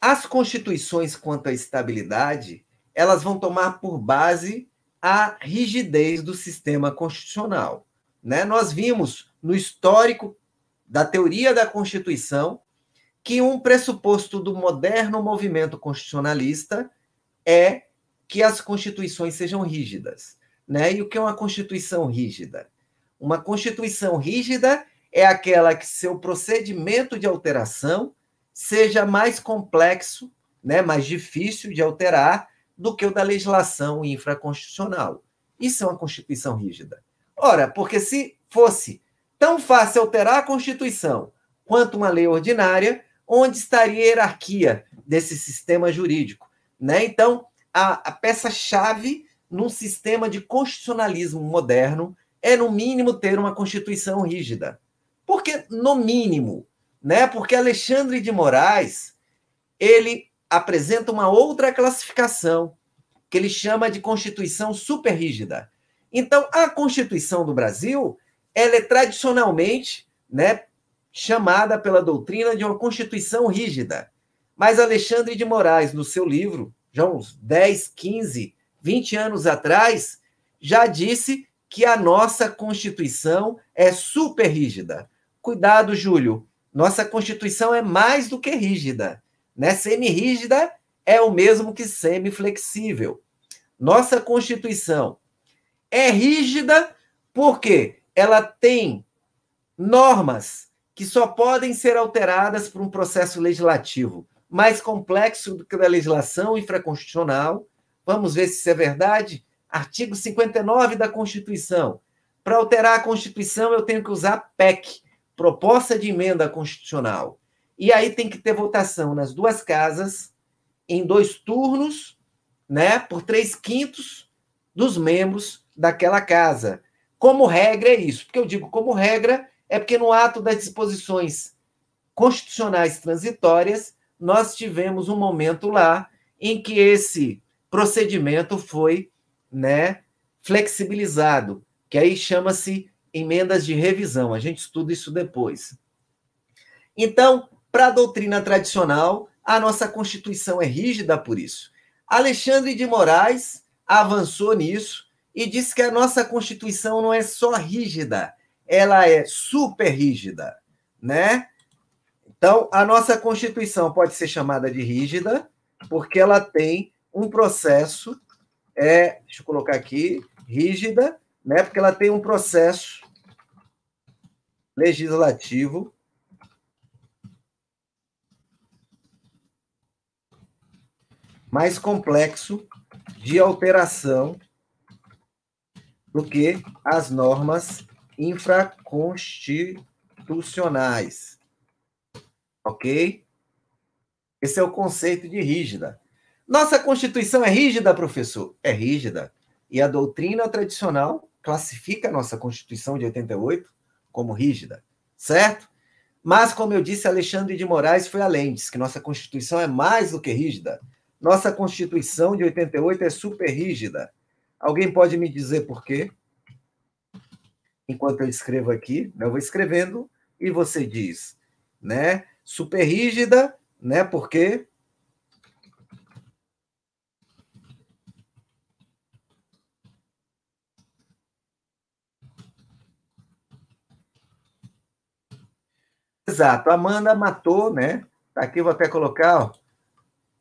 as constituições quanto à estabilidade, elas vão tomar por base a rigidez do sistema constitucional. Né? Nós vimos no histórico da teoria da Constituição que um pressuposto do moderno movimento constitucionalista é que as constituições sejam rígidas. Né? E o que é uma constituição rígida? Uma constituição rígida é aquela que seu procedimento de alteração seja mais complexo, né, mais difícil de alterar do que o da legislação infraconstitucional. Isso é uma constituição rígida. Ora, porque se fosse tão fácil alterar a Constituição quanto uma lei ordinária, onde estaria a hierarquia desse sistema jurídico? Né? Então, a, a peça-chave num sistema de constitucionalismo moderno é, no mínimo, ter uma Constituição rígida. Porque, no mínimo, né? Porque Alexandre de Moraes ele apresenta uma outra classificação que ele chama de Constituição super rígida. Então, a Constituição do Brasil ela é tradicionalmente né, chamada pela doutrina de uma Constituição rígida. Mas Alexandre de Moraes, no seu livro, já uns 10, 15, 20 anos atrás, já disse que a nossa Constituição é super rígida. Cuidado, Júlio, nossa Constituição é mais do que rígida. Né? Semi-rígida é o mesmo que semi-flexível. Nossa Constituição é rígida porque ela tem normas que só podem ser alteradas por um processo legislativo mais complexo do que da legislação infraconstitucional. Vamos ver se isso é verdade. Artigo 59 da Constituição. Para alterar a Constituição, eu tenho que usar PEC, proposta de emenda constitucional. E aí tem que ter votação nas duas casas, em dois turnos, né, por três quintos dos membros daquela casa. Como regra é isso. Porque eu digo como regra é porque no ato das disposições constitucionais transitórias nós tivemos um momento lá em que esse procedimento foi né, flexibilizado, que aí chama-se emendas de revisão. A gente estuda isso depois. Então, para a doutrina tradicional, a nossa Constituição é rígida por isso. Alexandre de Moraes avançou nisso e disse que a nossa Constituição não é só rígida, ela é super rígida, né? Então, a nossa Constituição pode ser chamada de rígida, porque ela tem um processo, é, deixa eu colocar aqui, rígida, né? Porque ela tem um processo legislativo mais complexo de alteração do que as normas infraconstitucionais. Ok? Esse é o conceito de rígida. Nossa Constituição é rígida, professor? É rígida. E a doutrina tradicional classifica a nossa Constituição de 88 como rígida, certo? Mas, como eu disse, Alexandre de Moraes foi além, disse que nossa Constituição é mais do que rígida. Nossa Constituição de 88 é super rígida. Alguém pode me dizer por quê? Enquanto eu escrevo aqui, né, eu vou escrevendo e você diz, né? super rígida, né? Porque Exato, A Amanda matou, né? Tá aqui vou até colocar, ó.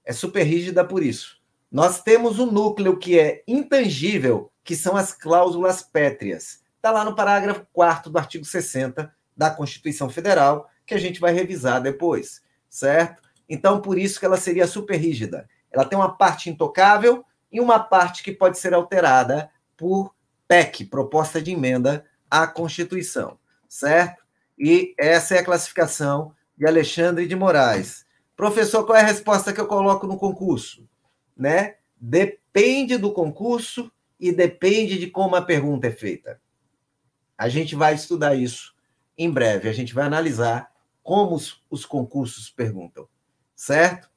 É super rígida por isso. Nós temos um núcleo que é intangível, que são as cláusulas pétreas. Está lá no parágrafo 4 do artigo 60 da Constituição Federal, que a gente vai revisar depois, certo? Então, por isso que ela seria super rígida. Ela tem uma parte intocável e uma parte que pode ser alterada por PEC, proposta de emenda à Constituição, certo? E essa é a classificação de Alexandre de Moraes. Professor, qual é a resposta que eu coloco no concurso? Né? Depende do concurso e depende de como a pergunta é feita. A gente vai estudar isso em breve, a gente vai analisar como os, os concursos perguntam, certo?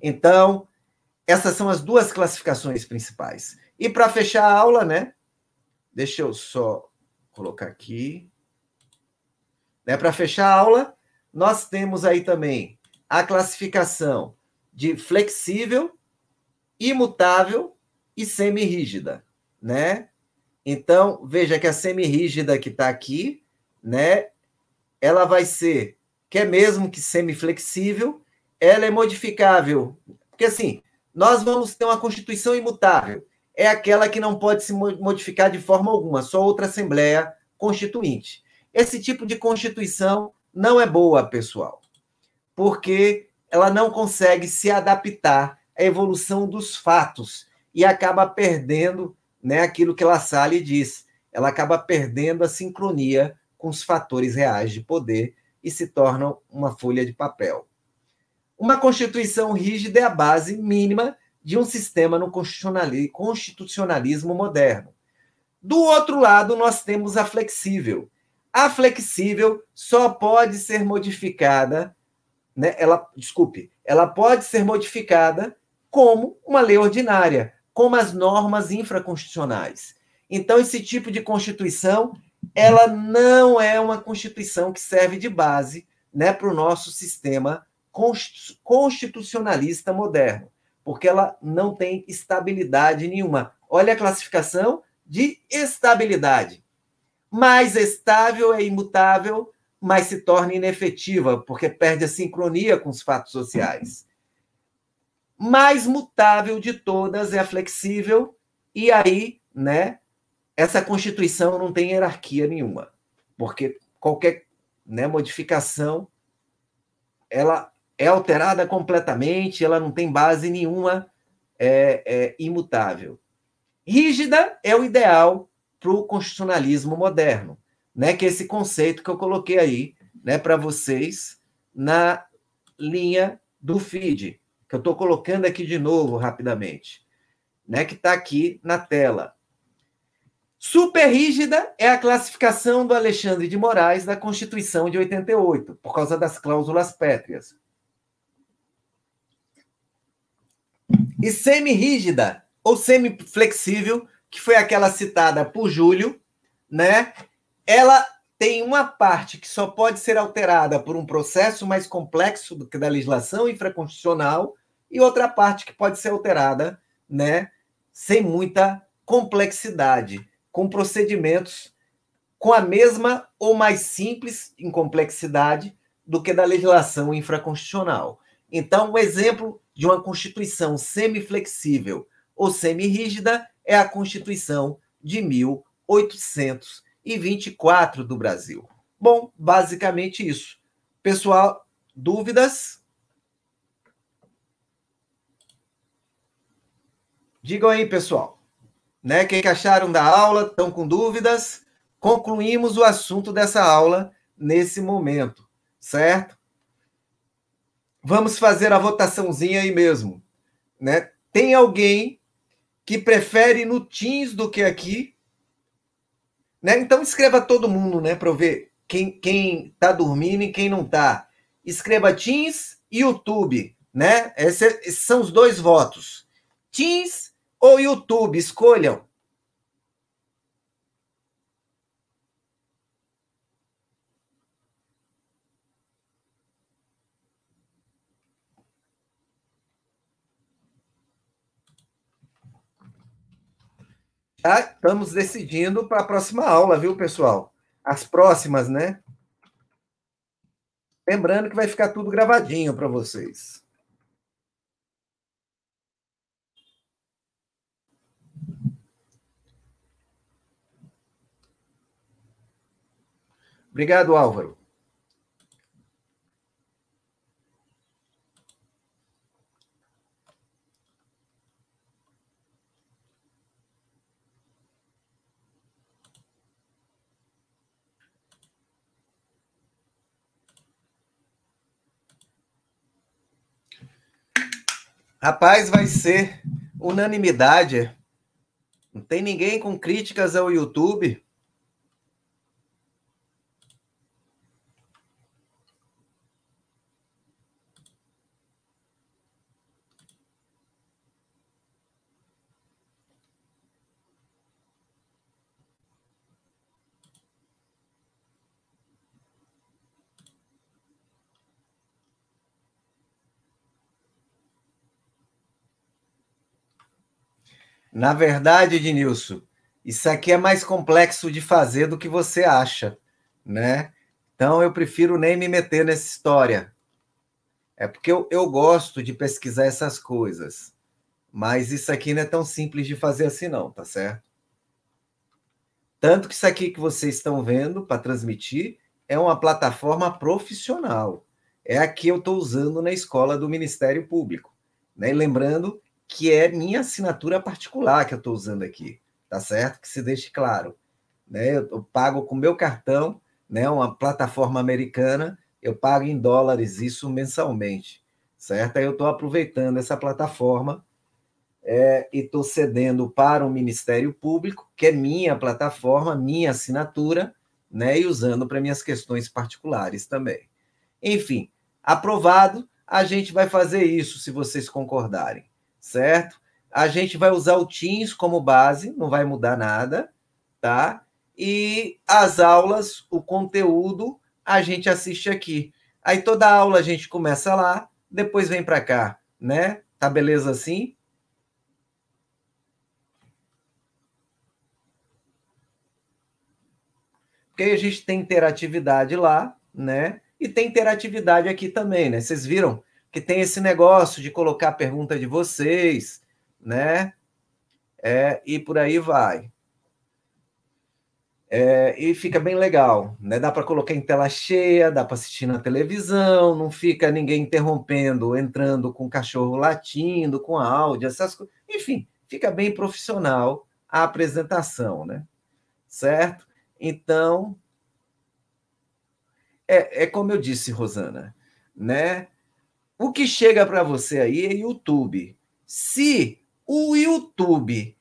Então, essas são as duas classificações principais. E para fechar a aula, né? Deixa eu só colocar aqui. Né, para fechar a aula, nós temos aí também a classificação de flexível, imutável e semirrígida, né? Então, veja que a semirrígida que está aqui, né? Ela vai ser que é mesmo que semiflexível, ela é modificável. Porque assim, nós vamos ter uma Constituição imutável. É aquela que não pode se modificar de forma alguma, só outra Assembleia Constituinte. Esse tipo de Constituição não é boa, pessoal, porque ela não consegue se adaptar à evolução dos fatos e acaba perdendo né, aquilo que La Salle diz. Ela acaba perdendo a sincronia com os fatores reais de poder e se tornam uma folha de papel. Uma Constituição rígida é a base mínima de um sistema no constitucionalismo moderno. Do outro lado, nós temos a flexível. A flexível só pode ser modificada, né? Ela, desculpe, ela pode ser modificada como uma lei ordinária, como as normas infraconstitucionais. Então, esse tipo de constituição ela não é uma Constituição que serve de base né, para o nosso sistema constitucionalista moderno, porque ela não tem estabilidade nenhuma. Olha a classificação de estabilidade. Mais estável é imutável, mas se torna inefetiva, porque perde a sincronia com os fatos sociais. Mais mutável de todas é a flexível, e aí, né, essa Constituição não tem hierarquia nenhuma, porque qualquer né, modificação ela é alterada completamente, ela não tem base nenhuma é, é imutável. Rígida é o ideal para o constitucionalismo moderno, né? Que é esse conceito que eu coloquei aí, né, para vocês na linha do feed, que eu estou colocando aqui de novo rapidamente, né? Que está aqui na tela. Super rígida é a classificação do Alexandre de Moraes da Constituição de 88, por causa das cláusulas pétreas. E semi-rígida ou semi-flexível, que foi aquela citada por Júlio, né? Ela tem uma parte que só pode ser alterada por um processo mais complexo do que da legislação infraconstitucional e outra parte que pode ser alterada, né, sem muita complexidade com procedimentos com a mesma ou mais simples em complexidade do que da legislação infraconstitucional. Então, um exemplo de uma constituição semiflexível ou semirrígida é a Constituição de 1824 do Brasil. Bom, basicamente isso. Pessoal, dúvidas? Digam aí, pessoal. Né? Quem que acharam da aula? Estão com dúvidas? Concluímos o assunto dessa aula nesse momento, certo? Vamos fazer a votaçãozinha aí mesmo, né? Tem alguém que prefere no Teams do que aqui? Né? Então escreva todo mundo, né, para eu ver quem quem tá dormindo e quem não tá. Escreva Teams e YouTube, né? É, esses são os dois votos. Teams ou YouTube, escolham. Já estamos decidindo para a próxima aula, viu, pessoal? As próximas, né? Lembrando que vai ficar tudo gravadinho para vocês. Obrigado, Álvaro. Rapaz, vai ser unanimidade. Não tem ninguém com críticas ao YouTube. Na verdade, Ednilson, isso aqui é mais complexo de fazer do que você acha, né? Então eu prefiro nem me meter nessa história. É porque eu, eu gosto de pesquisar essas coisas. Mas isso aqui não é tão simples de fazer assim, não, tá certo? Tanto que isso aqui que vocês estão vendo para transmitir é uma plataforma profissional. É a que eu estou usando na escola do Ministério Público. Né? Lembrando que é minha assinatura particular que eu estou usando aqui, tá certo? Que se deixe claro. Né? Eu, eu pago com meu cartão, né? uma plataforma americana, eu pago em dólares isso mensalmente, certo? Aí eu estou aproveitando essa plataforma é, e estou cedendo para o Ministério Público, que é minha plataforma, minha assinatura, né? E usando para minhas questões particulares também. Enfim, aprovado, a gente vai fazer isso se vocês concordarem certo? A gente vai usar o Teams como base, não vai mudar nada, tá? E as aulas, o conteúdo, a gente assiste aqui. Aí toda aula a gente começa lá, depois vem para cá, né? Tá beleza assim? Porque a gente tem interatividade lá, né? E tem interatividade aqui também, né? Vocês viram tem esse negócio de colocar a pergunta de vocês, né? É, e por aí vai. É, e fica bem legal, né? Dá para colocar em tela cheia, dá para assistir na televisão, não fica ninguém interrompendo, entrando com o cachorro latindo, com áudio, essas coisas. Enfim, fica bem profissional a apresentação, né? Certo? Então, é, é como eu disse, Rosana, né? O que chega para você aí é YouTube. Se o YouTube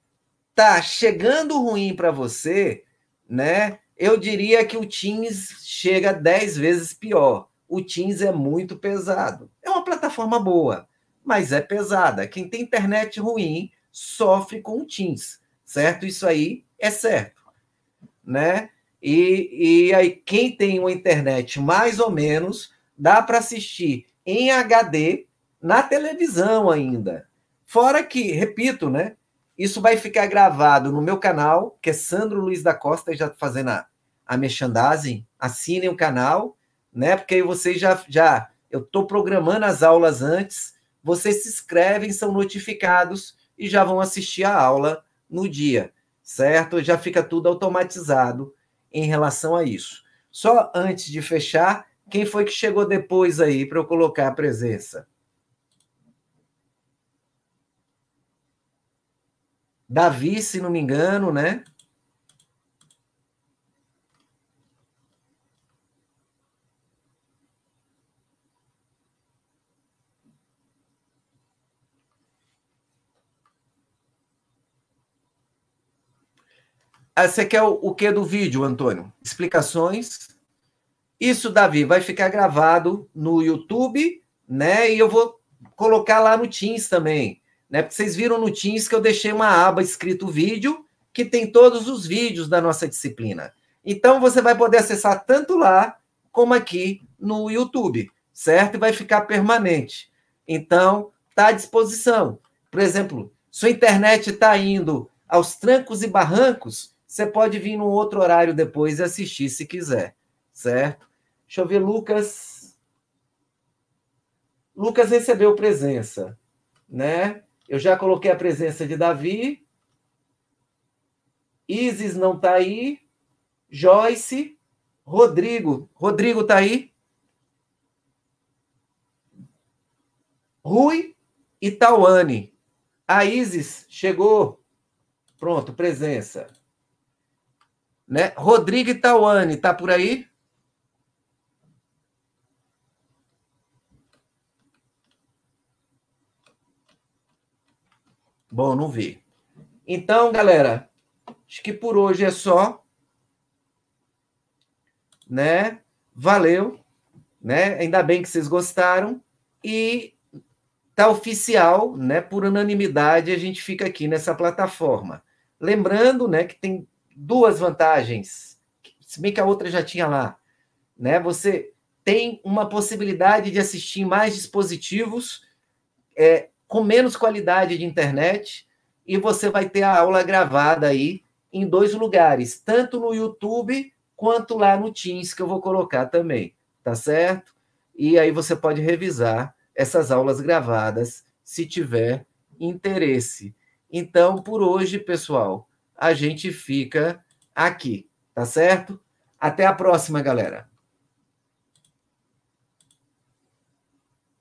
tá chegando ruim para você, né? Eu diria que o Teams chega 10 vezes pior. O Teams é muito pesado. É uma plataforma boa, mas é pesada. Quem tem internet ruim sofre com o Teams, certo? Isso aí é certo, né? E, e aí, quem tem uma internet mais ou menos, dá para assistir em HD na televisão ainda. Fora que, repito, né? Isso vai ficar gravado no meu canal, que é Sandro Luiz da Costa, já fazendo a, a merchandising. Assinem o canal, né? Porque aí vocês já. já eu estou programando as aulas antes, vocês se inscrevem, são notificados e já vão assistir a aula no dia, certo? Já fica tudo automatizado em relação a isso. Só antes de fechar, quem foi que chegou depois aí para eu colocar a presença? Davi, se não me engano, né? Ah, você quer o, o que do vídeo, Antônio? Explicações? Isso, Davi, vai ficar gravado no YouTube, né? E eu vou colocar lá no Teams também, né? Porque vocês viram no Teams que eu deixei uma aba escrito vídeo, que tem todos os vídeos da nossa disciplina. Então você vai poder acessar tanto lá como aqui no YouTube, certo? E vai ficar permanente. Então, está à disposição. Por exemplo, sua internet está indo aos trancos e barrancos, você pode vir num outro horário depois e assistir se quiser, certo? Deixa eu ver, Lucas. Lucas recebeu presença, né? Eu já coloquei a presença de Davi. Isis não está aí. Joyce. Rodrigo. Rodrigo está aí? Rui e Tauane. A Isis chegou. Pronto, presença. Né? Rodrigo e Tauane, está por aí? Bom, não vi. Então, galera, acho que por hoje é só. Né? Valeu, né? Ainda bem que vocês gostaram e tá oficial, né? Por unanimidade a gente fica aqui nessa plataforma. Lembrando, né, que tem duas vantagens, se bem que a outra já tinha lá, né? Você tem uma possibilidade de assistir mais dispositivos é, com menos qualidade de internet e você vai ter a aula gravada aí em dois lugares, tanto no YouTube quanto lá no Teams, que eu vou colocar também, tá certo? E aí você pode revisar essas aulas gravadas se tiver interesse. Então, por hoje, pessoal, a gente fica aqui, tá certo? Até a próxima, galera!